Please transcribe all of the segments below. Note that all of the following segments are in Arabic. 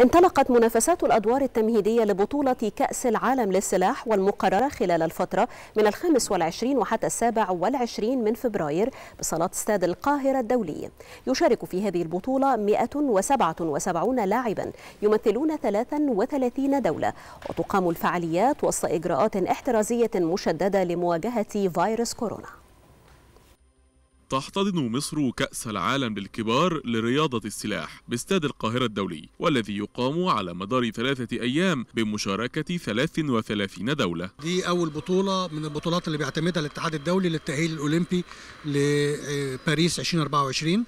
انطلقت منافسات الأدوار التمهيدية لبطولة كأس العالم للسلاح والمقررة خلال الفترة من الخامس والعشرين وحتى السابع والعشرين من فبراير بصلاة استاد القاهرة الدولي يشارك في هذه البطولة 177 لاعبا يمثلون 33 دولة وتقام الفعاليات وسط إجراءات احترازية مشددة لمواجهة فيروس كورونا تحتضن مصر كأس العالم للكبار لرياضة السلاح باستاد القاهرة الدولي والذي يقام على مدار ثلاثة أيام بمشاركة 33 دولة دي أول بطولة من البطولات اللي بيعتمدها الاتحاد الدولي للتأهيل الأولمبي لباريس آه، 2024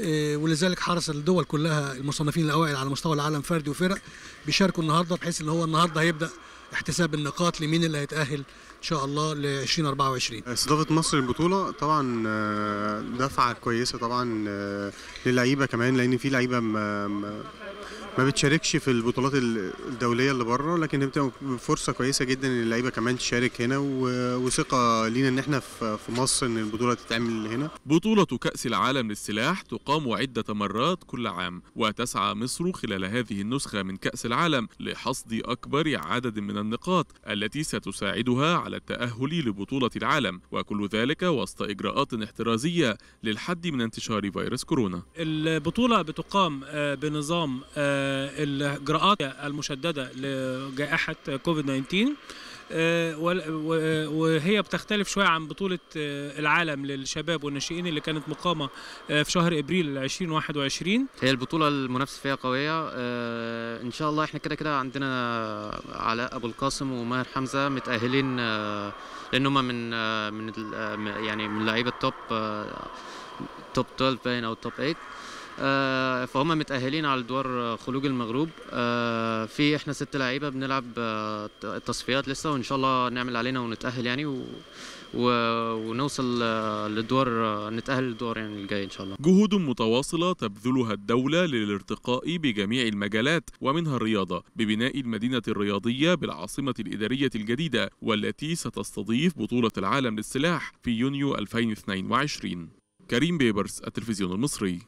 إيه، ولذلك حرص الدول كلها المصنفين الاوائل على مستوى العالم فردي وفرق بيشاركوا النهارده بحيث ان هو النهارده هيبدا احتساب النقاط لمين اللي هيتاهل ان شاء الله ل 2024 استضافه مصر البطوله طبعا آه، دفعه كويسه طبعا آه، للعيبه كمان لان في لعيبه ما, ما بتشاركش في البطولات الدوليه اللي بره لكن فرصه كويسه جدا ان اللعيبه كمان تشارك هنا وثقه لينا ان احنا في مصر ان البطوله تتعمل هنا بطوله كاس العالم للسلاح تقام عده مرات كل عام وتسعى مصر خلال هذه النسخه من كاس العالم لحصد اكبر عدد من النقاط التي ستساعدها على التاهل لبطوله العالم وكل ذلك وسط اجراءات احترازيه للحد من انتشار فيروس كورونا البطولة بتقام آه، بنظام آه، الإجراءات المشددة لجائحة كوفيد 19 آه، آه، وهي بتختلف شويه عن بطوله آه، العالم للشباب والناشئين اللي كانت مقامه في شهر ابريل 2021 هي البطوله المنافسه فيها قويه ان شاء الله احنا كده كده عندنا علاء ابو القاسم وماهر حمزه متاهلين لان هم من من يعني من لعيبه توب توب 12 باين او توب 8 آه، فهم متأهلين على الدور آه، خروج المغروب آه، في احنا ست لعيبة بنلعب التصفيات لسه وان شاء الله نعمل علينا ونتأهل يعني و... و... ونوصل للدور نتأهل للدور يعني الجاي ان شاء الله جهود متواصلة تبذلها الدولة للارتقاء بجميع المجالات ومنها الرياضة ببناء المدينة الرياضية بالعاصمة الإدارية الجديدة والتي ستستضيف بطولة العالم للسلاح في يونيو 2022 كريم بيبرس التلفزيون المصري